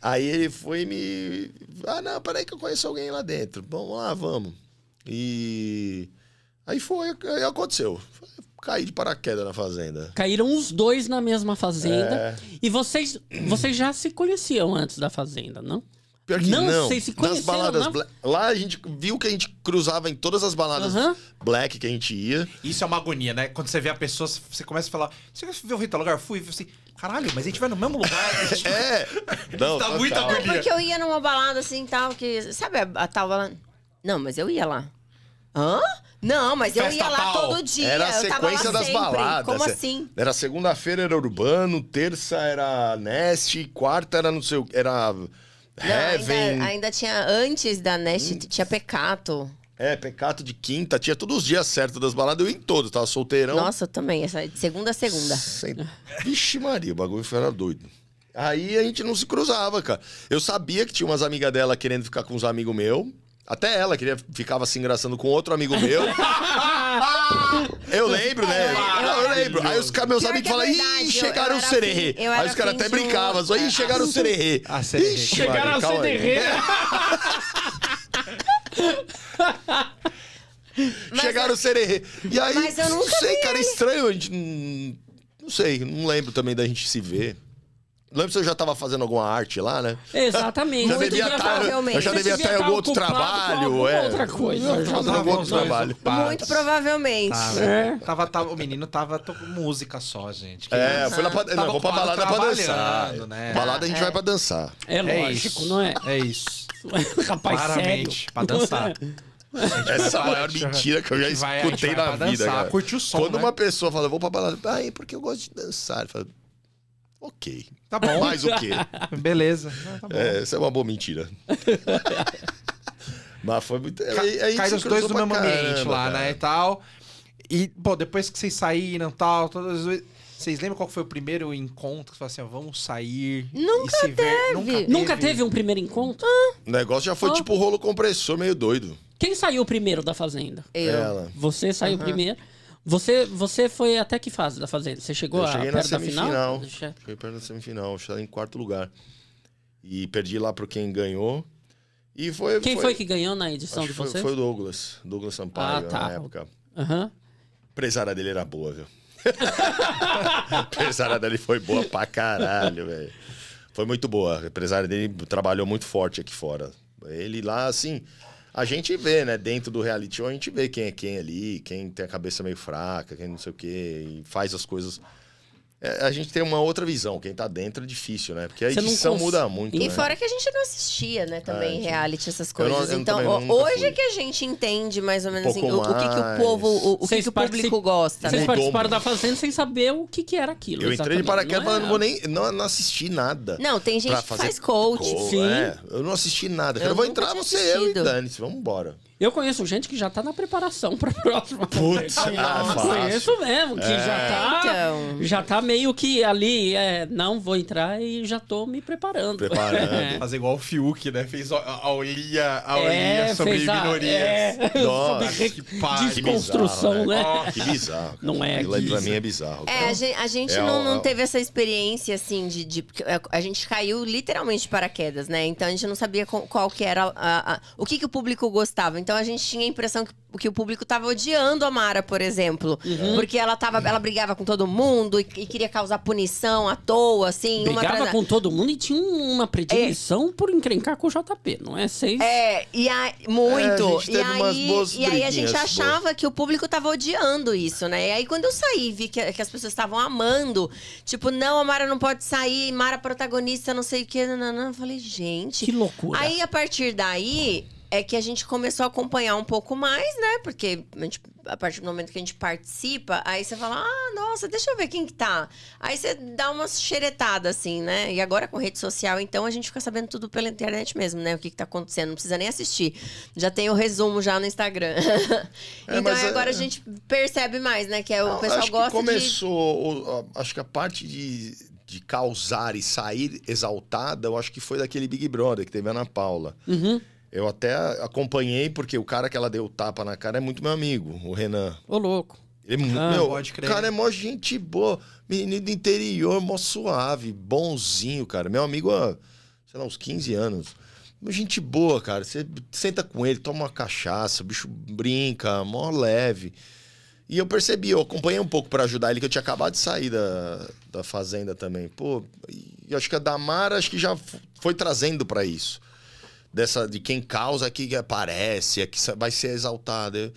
Aí ele foi me. Ah, não, peraí que eu conheço alguém lá dentro. Vamos lá, vamos. E. Aí foi, aí aconteceu. Caí de paraquedas na fazenda. Caíram os dois na mesma fazenda. É... E vocês, vocês já se conheciam antes da fazenda, não? Pior que não, não. sei se conheceram. Nas baladas lá a gente viu que a gente cruzava em todas as baladas uhum. black que a gente ia. Isso é uma agonia, né? Quando você vê a pessoa, você começa a falar: Você viu o tal lugar? Eu fui. Eu assim, Caralho, mas a gente vai no mesmo lugar. Gente... é. Não, tá muito agonia. Não, porque eu ia numa balada assim tal, que. Sabe a, a tal balada? Não, mas eu ia lá. Hã? Não, mas Festa eu ia lá todo dia. Era a sequência das sempre. baladas. Como é. assim? Era segunda-feira era urbano, terça era Nest, quarta era não sei o. Era não, é, ainda, ainda, tinha, antes da Nest, hum. tinha Pecato. É, Pecato de quinta, tinha todos os dias certo das baladas, eu em todos, tava solteirão. Nossa, eu também, essa de segunda a segunda. Sem... Vixe Maria, o bagulho era doido. Aí a gente não se cruzava, cara. Eu sabia que tinha umas amigas dela querendo ficar com uns amigos meu. Até ela queria, ficava se engraçando com outro amigo meu. eu lembro, né? lembro. Aí os meus Pior amigos é falaram, ih, chegaram o assim, era sererê. Aí os caras assim até brincavam, ih, é. chegaram o sererê. Ah, Chegaram a Mari, Mas Chegaram eu- o sererê. E aí, mas eu nunca sei, vi cara, é estranho. A gente, hum, não sei, não lembro também da gente se ver. Lembra se eu já estava fazendo alguma arte lá, né? Exatamente. Já Muito devia estar, tá- eu já devia estar em tá algum outro trabalho. é. outra coisa. Eu já em algum outro trabalho. Muito provavelmente. Tava, é. é. tava, tava, o menino tava com música só, gente. Que é, foi lá pra, não, vou pra balada pra dançar. Né? Balada a gente é. vai pra dançar. É, é lógico, não é? É isso. Rapaz, Claramente, pra dançar. Essa é a maior mentira que eu já escutei vai, na vida. Dançar, cara. o som, Quando né? uma pessoa fala, vou pra balada, ah, é porque eu gosto de dançar. Ele fala, Ok. Tá bom. Mais o quê? Beleza. tá é, essa é uma boa mentira. Mas foi muito. Ca é, aí, cai os dois do mesmo caramba, ambiente lá, né, cara. né? E tal. E, pô, depois que vocês saíram e tal, todas as vezes. Vocês lembram qual foi o primeiro encontro? Que falou assim, ó, vamos sair. Nunca, teve. Ver... Nunca teve. Nunca teve. um primeiro encontro? Ah. O negócio já foi oh. tipo rolo compressor, meio doido. Quem saiu primeiro da fazenda? Eu. Ela. Você saiu uhum. primeiro. Você, você foi até que fase da Fazenda? Você chegou eu cheguei na semifinal. Deixa... Cheguei perto da semifinal, estava em quarto lugar. E perdi lá para quem ganhou. E foi, quem foi, foi que ganhou na edição de você? Foi, foi o Douglas, Douglas Sampaio, ah, tá. na época. Uhum. A empresária dele era boa, viu? a empresária dele foi boa pra caralho, velho. Foi muito boa. A empresária dele trabalhou muito forte aqui fora. Ele lá, assim, a gente vê, né? Dentro do reality show, a gente vê quem é quem ali, quem tem a cabeça meio fraca, quem não sei o quê, e faz as coisas é, a gente tem uma outra visão. Quem tá dentro é difícil, né? Porque a edição cons... muda muito. E né? fora que a gente não assistia, né, também, é, gente... reality, essas coisas. Eu não, eu então, hoje fui. que a gente entende mais ou menos um assim, o, o, que, que o povo, o, o que, que, o público gosta. Vocês né? participaram da Fazenda sem saber o que, que era aquilo. Eu entrei de paraquedas, mas é... não vou nem. Não, não assisti nada. Não, tem gente que faz coach. Co Sim. É, eu não assisti nada. Eu, eu vou entrar, você, eu e Dani. Vamos embora. Eu conheço gente que já tá na preparação pra próxima. Putz, ah, conheço mesmo, que é. já tá. Então... Já tá meio que ali, é, não vou entrar e já tô me preparando. Preparando. É. Fazer igual o Fiuk, né? Fez a olhinha, a é, sobre a, minorias. É, Nossa, sobre que pare, Desconstrução, que bizarro, né? né? que bizarro. Não é Aquilo pra mim é bizarro. É, cara. É, a gente, a gente não, não, teve essa experiência, assim, de, de, A gente caiu literalmente de paraquedas, né? Então a gente não sabia qual, que era. A, a, o que, que o público gostava. Então a gente tinha a impressão que, que o público tava odiando a Mara, por exemplo. Uhum. Porque ela tava, ela brigava com todo mundo e, e queria causar punição à toa, assim. Brigava uma... com todo mundo e tinha uma predileção é. por encrencar com o JP, não é? Seis... É, e a, muito. É, a e, aí, e aí a gente achava boas. que o público tava odiando isso, né? E aí quando eu saí, vi que, que as pessoas estavam amando. Tipo, não, a Mara não pode sair, Mara protagonista, não sei o que. Não, não, não. Eu falei, gente. Que loucura. Aí a partir daí é que a gente começou a acompanhar um pouco mais, né? Porque a, gente, a, partir do momento que a gente participa, aí você fala, ah, nossa, deixa eu ver quem que tá. Aí você dá uma xeretada, assim, né? E agora com rede social, então a gente fica sabendo tudo pela internet mesmo, né? O que, que tá acontecendo. Não precisa nem assistir. Já tem o resumo já no Instagram. É, então agora é... a é. gente percebe mais, né? Que é, o Não, pessoal acho gosta que começou, de... acho que a parte de, de causar e sair exaltada, eu acho que foi daquele Big Brother que teve a Ana Paula. Uhum eu até acompanhei, porque o cara que ela deu o tapa na cara é muito meu amigo, o Renan. Ô, louco. Ele, é ah, meu, pode crer. O cara é mó gente boa, menino do interior, mó suave, bonzinho, cara. Meu amigo há, sei lá, uns 15 anos. Gente boa, cara. Você senta com ele, toma uma cachaça, o bicho brinca, mó leve. E eu percebi, eu acompanhei um pouco para ajudar ele, que eu tinha acabado de sair da, da fazenda também. Pô, e acho que a Damara acho que já foi trazendo para isso dessa de quem causa aqui que aparece, é que vai ser exaltado. Eu,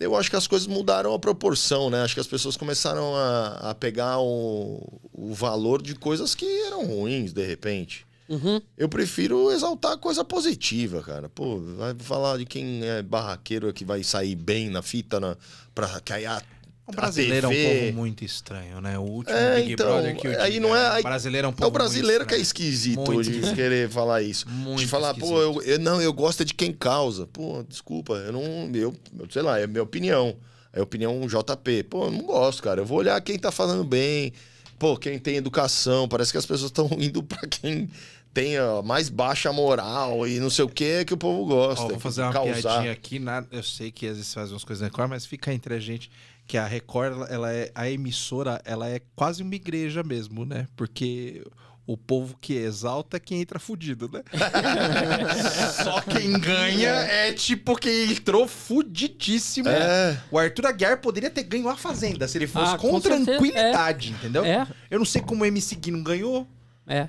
eu acho que as coisas mudaram a proporção, né? Acho que as pessoas começaram a, a pegar o, o valor de coisas que eram ruins, de repente. Uhum. Eu prefiro exaltar coisa positiva, cara. Pô, vai falar de quem é barraqueiro que vai sair bem na fita, na, pra cair a o brasileiro TV... é um povo muito estranho, né? O último é, Big então, Brother que eu aí não é, é aí, brasileiro é um povo É o brasileiro que é esquisito de querer falar isso. Muito de falar, esquisito. pô, eu, eu, não, eu gosto é de quem causa. Pô, desculpa, eu não, eu, sei lá, é minha opinião. É opinião JP. Pô, eu não gosto, cara. Eu vou olhar quem tá falando bem. Pô, quem tem educação, parece que as pessoas estão indo para quem tem a mais baixa moral e não sei o que que o povo gosta. Ó, vou fazer uma causar. piadinha aqui, nada, eu sei que às vezes faz umas coisas na né, cor, mas fica entre a gente que a Record ela é a emissora, ela é quase uma igreja mesmo, né? Porque o povo que exalta é quem entra fudido, né? Só quem ganha é tipo quem entrou fudidíssimo. É. O Arthur Aguiar poderia ter ganho a Fazenda se ele fosse ah, com, com, é. tranquilidade, é. entendeu? É. Eu não sei como o MC Gui não ganhou. É.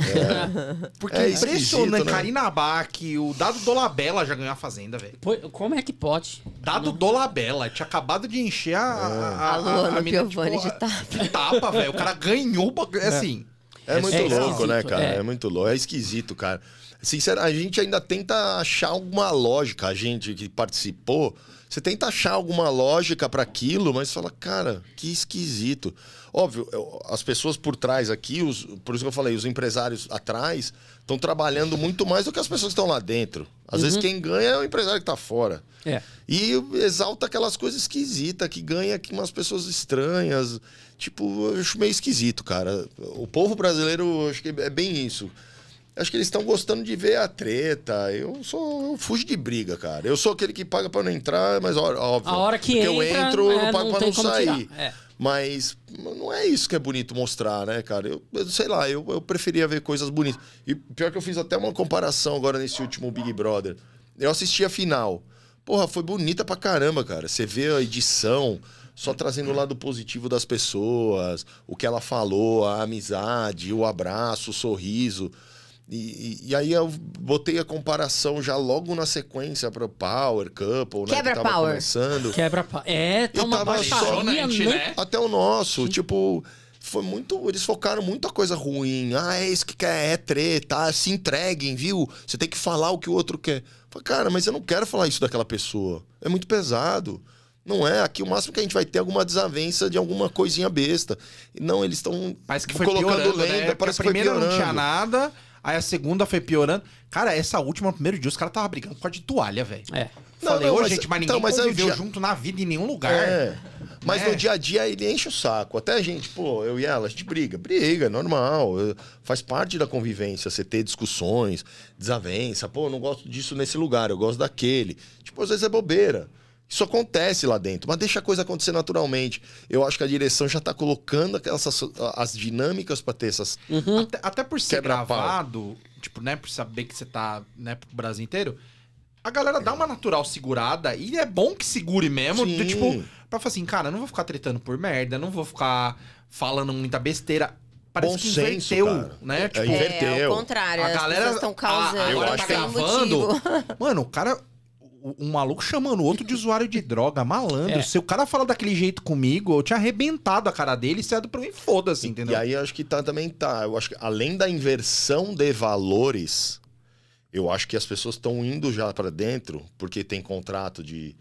É. Porque é impressionante, né? Karina Abac, o Dado Dolabella já ganhou a Fazenda, velho. Como é que pode? Dado não... Dolabella, tinha acabado de encher a... É. A, Luana Piovani tipo, de tapa. De tapa, velho. O cara ganhou, é. assim... É, é muito louco, né, cara? É. é. muito louco. É esquisito, cara. Sinceramente, a gente ainda tenta achar alguma lógica, a gente que participou... Você tenta achar alguma lógica para aquilo, mas fala, cara, que esquisito. Óbvio, as pessoas por trás aqui, os, por isso que eu falei, os empresários atrás estão trabalhando muito mais do que as pessoas que estão lá dentro. Às uhum. vezes quem ganha é o empresário que está fora. É. E exalta aquelas coisas esquisitas que ganha que umas pessoas estranhas. Tipo, eu acho meio esquisito, cara. O povo brasileiro, acho que é bem isso. Acho que eles estão gostando de ver a treta. Eu sou. Eu fujo de briga, cara. Eu sou aquele que paga para não entrar, mas óbvio. A hora que entra, eu entro, é, eu pago não pra não sair. É. Mas não é isso que é bonito mostrar, né, cara? Eu, eu sei lá, eu, eu preferia ver coisas bonitas. E pior que eu fiz até uma comparação agora nesse último Big Brother. Eu assisti a final. Porra, foi bonita pra caramba, cara. Você vê a edição só trazendo o lado positivo das pessoas, o que ela falou, a amizade, o abraço, o sorriso. E, e, aí eu botei a comparação já logo na sequência para Power Couple, né? Quebra que tava Power. Começando. Quebra Power. É, tá uma tava só, né? né? Até o nosso, tipo, foi muito, eles focaram muito coisa ruim. Ah, é isso que quer, é treta, ah, se entreguem, viu? Você tem que falar o que o outro quer. Falei, cara, mas eu não quero falar isso daquela pessoa. É muito pesado. Não é, aqui o máximo que a gente vai ter é alguma desavença de alguma coisinha besta. Não, eles estão colocando piorando, lenda, né? parece que foi né? primeiro piorando. não tinha nada, Aí a segunda foi piorando. Cara, essa última, no primeiro dia, os caras estavam brigando com a de toalha, velho. É. Falei, ô gente, mas então, ninguém então, mas é conviveu dia... junto na vida em nenhum lugar. É. Mas é. no dia a dia ele enche o saco. Até a gente, pô, eu e ela, a gente briga. Briga, é normal. Faz parte da convivência, você ter discussões, desavença. Pô, eu não gosto disso nesse lugar, eu gosto daquele. Tipo, às vezes é bobeira. Isso acontece lá dentro, mas deixa a coisa acontecer naturalmente. Eu acho que a direção já está colocando aquelas as dinâmicas para ter essas. Uhum. Até, até, por ser gravado, tipo, né, por saber que você tá, né, pro Brasil inteiro, a galera dá uma natural segurada e é bom que segure mesmo, de, tipo, pra falar assim, cara, não vou ficar tretando por merda, não vou ficar falando muita besteira parece bom que inverteu, senso, né? É, tipo, é, inverteu. É, ao contrário, a galera estão tá, causando. A, agora tá é gravando. Motivo. Mano, o cara um maluco chamando o outro de usuário de droga, malandro. É. Se o cara falar daquele jeito comigo, eu tinha arrebentado a cara dele e saído pra mim, foda-se, entendeu? E aí eu acho que tá, também tá. Eu acho que além da inversão de valores, eu acho que as pessoas estão indo já para dentro, porque tem contrato de.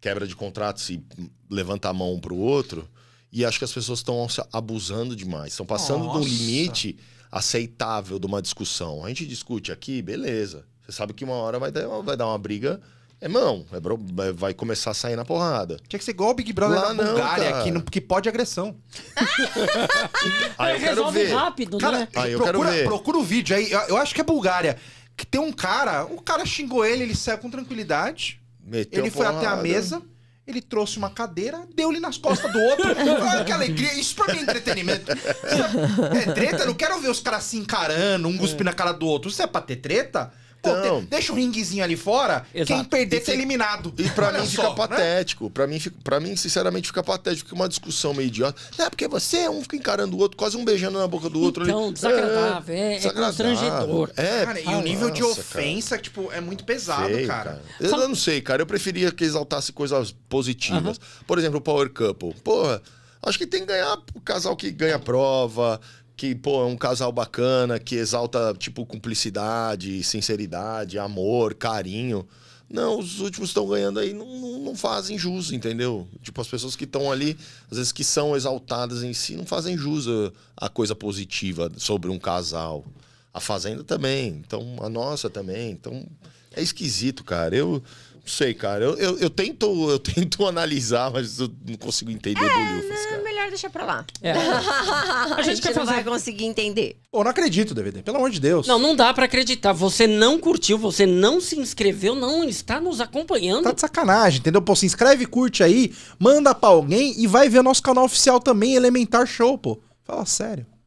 quebra de contrato, se levanta a mão um pro outro. E acho que as pessoas estão abusando demais, estão passando Nossa. do limite aceitável de uma discussão. A gente discute aqui, beleza. Você sabe que uma hora vai dar, vai dar uma briga é mão, é bro... É, vai começar a sair na porrada. Tinha que ser igual o Big Brother Lá na não, Bulgária, que, que pode agressão. aí eu quero Resolve ver. rápido, Cara, né? aí eu procura, quero ver. procura o vídeo aí. Eu, eu acho que é Bulgária. Que tem um cara, o cara xingou ele, ele saiu com tranquilidade. Meteu ele foi até a mesa, ele trouxe uma cadeira, deu-lhe nas costas do outro. Olha que alegria, isso pra mim é entretenimento. é, treta, eu não quero ver os caras se encarando, um cuspindo na cara do outro. Isso é pra ter treta? Então. Pô, deixa o ringuezinho ali fora, Exato. quem perder tá eliminado. E pra mim só, fica né? patético. Né? Pra, mim, pra mim, sinceramente, fica patético. Uma discussão meio idiota. Não é porque você, é um fica encarando o outro, quase um beijando na boca do outro. Então, ali. desagradável. É, é, é constrangedor. É, cara, e o nível nossa, de ofensa, cara. tipo, é muito pesado, sei, cara. cara. Eu, não sei, cara. Eu preferia que exaltasse coisas positivas. Uh -huh. Por exemplo, o Power Couple. Porra, acho que tem que ganhar o casal que ganha prova que, pô, é um casal bacana, que exalta, tipo, cumplicidade, sinceridade, amor, carinho. Não, os últimos estão ganhando aí, não, não, fazem jus, entendeu? Tipo, as pessoas que estão ali, às vezes que são exaltadas em si, não fazem jus a, uh, a, coisa positiva sobre um casal. A Fazenda também, então a nossa também. Então é esquisito, cara. Eu, sei, cara. Eu, eu, eu, tento, eu tento analisar, mas eu não consigo entender é, do né, cara. Não, melhor deixar pra lá. É. a, gente a gente quer não fazer... vai conseguir entender. Pô, não acredito, DVD. Pelo amor de Deus. Não, não dá pra acreditar. Você não curtiu, você não se inscreveu, não está nos acompanhando. Tá de sacanagem, entendeu? Pô, se inscreve, curte aí, manda pra alguém e vai ver o nosso canal oficial também, Elementar Show, pô. Fala sério.